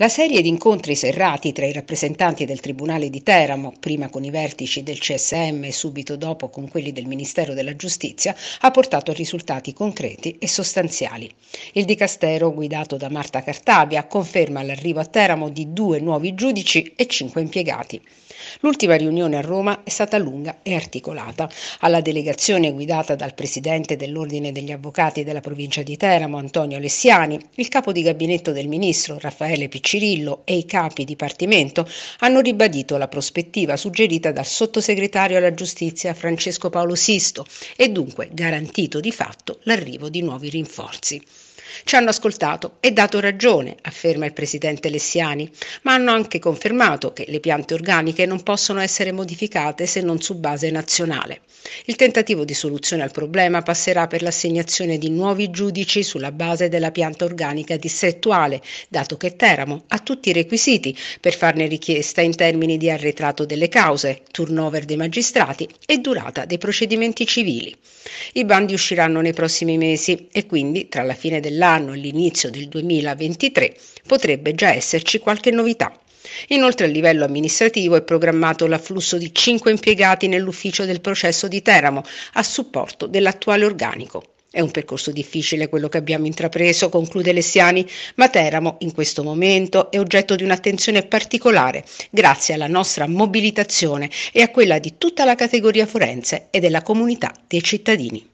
La serie di incontri serrati tra i rappresentanti del Tribunale di Teramo, prima con i vertici del CSM e subito dopo con quelli del Ministero della Giustizia, ha portato a risultati concreti e sostanziali. Il dicastero, guidato da Marta Cartabia, conferma l'arrivo a Teramo di due nuovi giudici e cinque impiegati. L'ultima riunione a Roma è stata lunga e articolata. Alla delegazione guidata dal presidente dell'Ordine degli Avvocati della provincia di Teramo, Antonio Alessiani, il capo di gabinetto del ministro, Raffaele Piccioni, Cirillo e i capi dipartimento hanno ribadito la prospettiva suggerita dal sottosegretario alla giustizia Francesco Paolo Sisto e dunque garantito di fatto l'arrivo di nuovi rinforzi. Ci hanno ascoltato e dato ragione, afferma il presidente Lessiani, ma hanno anche confermato che le piante organiche non possono essere modificate se non su base nazionale. Il tentativo di soluzione al problema passerà per l'assegnazione di nuovi giudici sulla base della pianta organica distrettuale, dato che Teramo ha tutti i requisiti per farne richiesta in termini di arretrato delle cause, turnover dei magistrati e durata dei procedimenti civili. I bandi usciranno nei prossimi mesi e quindi tra la fine del dell'anno e l'inizio del 2023 potrebbe già esserci qualche novità. Inoltre a livello amministrativo è programmato l'afflusso di 5 impiegati nell'ufficio del processo di Teramo a supporto dell'attuale organico. È un percorso difficile quello che abbiamo intrapreso, conclude Lessiani, ma Teramo in questo momento è oggetto di un'attenzione particolare grazie alla nostra mobilitazione e a quella di tutta la categoria forense e della comunità dei cittadini.